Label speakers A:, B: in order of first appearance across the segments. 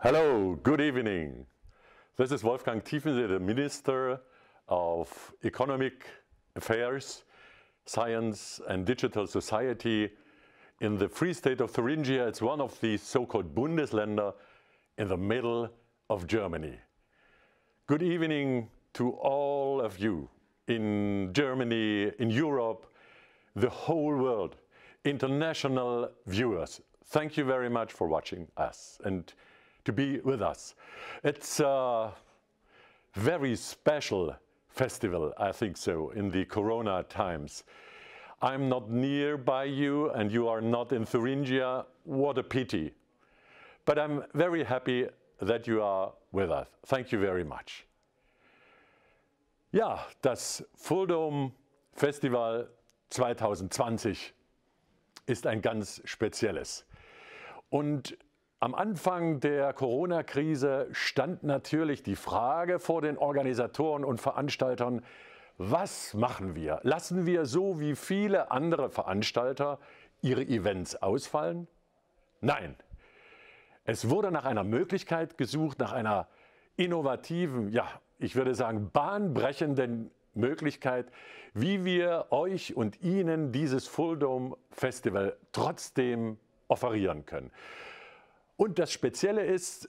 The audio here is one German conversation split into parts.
A: Hello, good evening. This is Wolfgang Tiefensee, the Minister of Economic Affairs, Science and Digital Society in the Free State of Thuringia. It's one of the so-called Bundesländer in the middle of Germany. Good evening to all of you in Germany, in Europe, the whole world, international viewers. Thank you very much for watching us. and to be with us. It's a very special festival, I think so, in the Corona times. I'm not near by you and you are not in Thuringia. What a pity. But I'm very happy that you are with us. Thank you very much. Ja, das Fuldom Festival 2020 ist ein ganz spezielles. Und Am Anfang der Corona-Krise stand natürlich die Frage vor den Organisatoren und Veranstaltern, was machen wir? Lassen wir so wie viele andere Veranstalter ihre Events ausfallen? Nein. Es wurde nach einer Möglichkeit gesucht, nach einer innovativen, ja, ich würde sagen bahnbrechenden Möglichkeit, wie wir euch und Ihnen dieses Full Dome Festival trotzdem offerieren können. Und das Spezielle ist,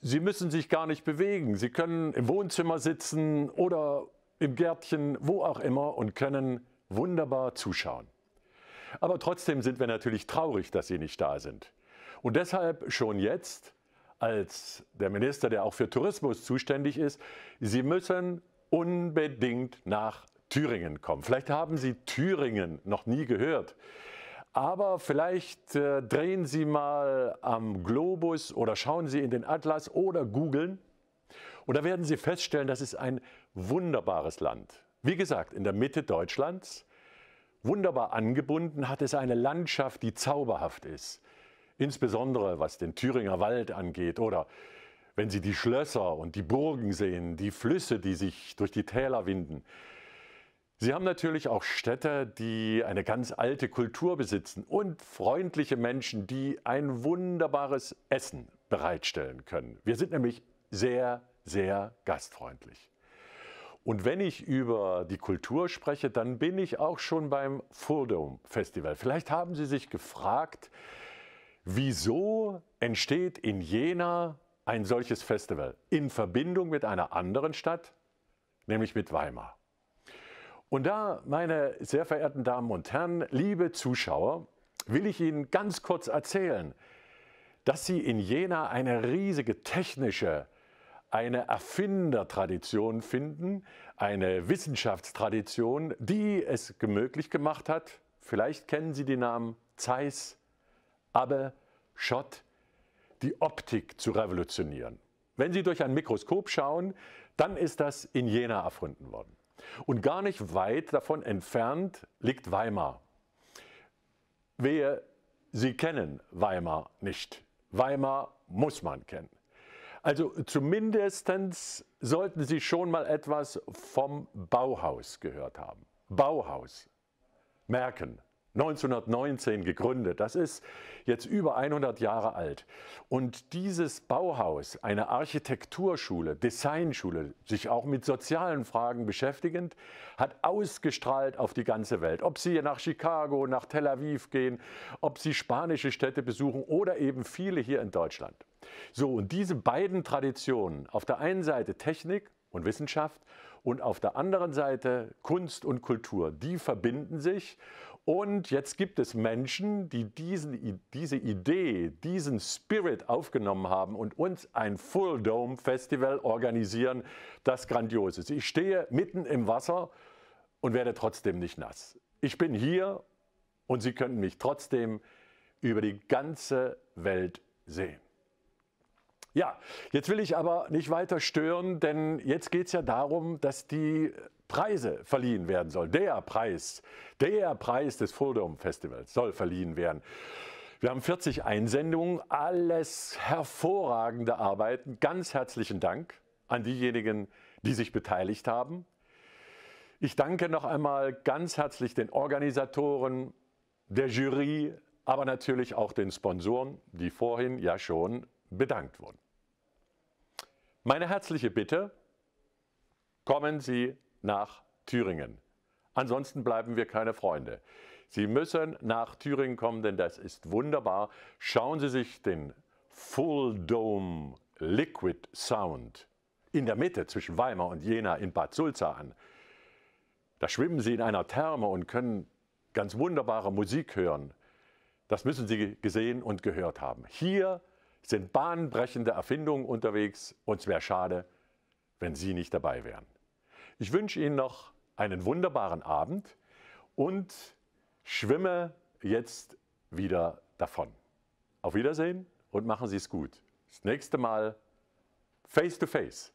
A: Sie müssen sich gar nicht bewegen. Sie können im Wohnzimmer sitzen oder im Gärtchen, wo auch immer und können wunderbar zuschauen. Aber trotzdem sind wir natürlich traurig, dass Sie nicht da sind. Und deshalb schon jetzt, als der Minister, der auch für Tourismus zuständig ist, Sie müssen unbedingt nach Thüringen kommen. Vielleicht haben Sie Thüringen noch nie gehört. Aber vielleicht äh, drehen Sie mal am Globus oder schauen Sie in den Atlas oder googeln. Und da werden Sie feststellen, das ist ein wunderbares Land. Wie gesagt, in der Mitte Deutschlands. Wunderbar angebunden hat es eine Landschaft, die zauberhaft ist. Insbesondere was den Thüringer Wald angeht oder wenn Sie die Schlösser und die Burgen sehen, die Flüsse, die sich durch die Täler winden. Sie haben natürlich auch Städte, die eine ganz alte Kultur besitzen und freundliche Menschen, die ein wunderbares Essen bereitstellen können. Wir sind nämlich sehr, sehr gastfreundlich. Und wenn ich über die Kultur spreche, dann bin ich auch schon beim Fuldome Festival. Vielleicht haben Sie sich gefragt, wieso entsteht in Jena ein solches Festival in Verbindung mit einer anderen Stadt, nämlich mit Weimar. Und da, meine sehr verehrten Damen und Herren, liebe Zuschauer, will ich Ihnen ganz kurz erzählen, dass Sie in Jena eine riesige technische, eine Erfindertradition finden, eine Wissenschaftstradition, die es möglich gemacht hat, vielleicht kennen Sie die Namen Zeiss, Abbe, Schott, die Optik zu revolutionieren. Wenn Sie durch ein Mikroskop schauen, dann ist das in Jena erfunden worden. Und gar nicht weit davon entfernt liegt Weimar. Wehe, Sie kennen Weimar nicht. Weimar muss man kennen. Also zumindest sollten Sie schon mal etwas vom Bauhaus gehört haben. Bauhaus. Merken, 1919 gegründet. Das ist jetzt über 100 Jahre alt. Und dieses Bauhaus, eine Architekturschule, Designschule, sich auch mit sozialen Fragen beschäftigend, hat ausgestrahlt auf die ganze Welt. Ob Sie nach Chicago, nach Tel Aviv gehen, ob Sie spanische Städte besuchen oder eben viele hier in Deutschland. So, und diese beiden Traditionen, auf der einen Seite Technik und Wissenschaft und auf der anderen Seite Kunst und Kultur, die verbinden sich und jetzt gibt es Menschen, die diesen, diese Idee, diesen Spirit aufgenommen haben und uns ein Full Dome Festival organisieren, das grandios ist. Ich stehe mitten im Wasser und werde trotzdem nicht nass. Ich bin hier und Sie können mich trotzdem über die ganze Welt sehen. Ja, jetzt will ich aber nicht weiter stören, denn jetzt geht es ja darum, dass die Preise verliehen werden soll. Der Preis, der Preis des Fuldom Festivals soll verliehen werden. Wir haben 40 Einsendungen, alles hervorragende Arbeiten. Ganz herzlichen Dank an diejenigen, die sich beteiligt haben. Ich danke noch einmal ganz herzlich den Organisatoren, der Jury, aber natürlich auch den Sponsoren, die vorhin ja schon bedankt wurden. Meine herzliche Bitte, kommen Sie nach Thüringen. Ansonsten bleiben wir keine Freunde. Sie müssen nach Thüringen kommen, denn das ist wunderbar. Schauen Sie sich den Full Dome Liquid Sound in der Mitte zwischen Weimar und Jena in Bad Sulza an. Da schwimmen Sie in einer Therme und können ganz wunderbare Musik hören. Das müssen Sie gesehen und gehört haben. Hier sind bahnbrechende Erfindungen unterwegs und es wäre schade, wenn Sie nicht dabei wären. Ich wünsche Ihnen noch einen wunderbaren Abend und schwimme jetzt wieder davon. Auf Wiedersehen und machen Sie es gut. Das nächste Mal face to face.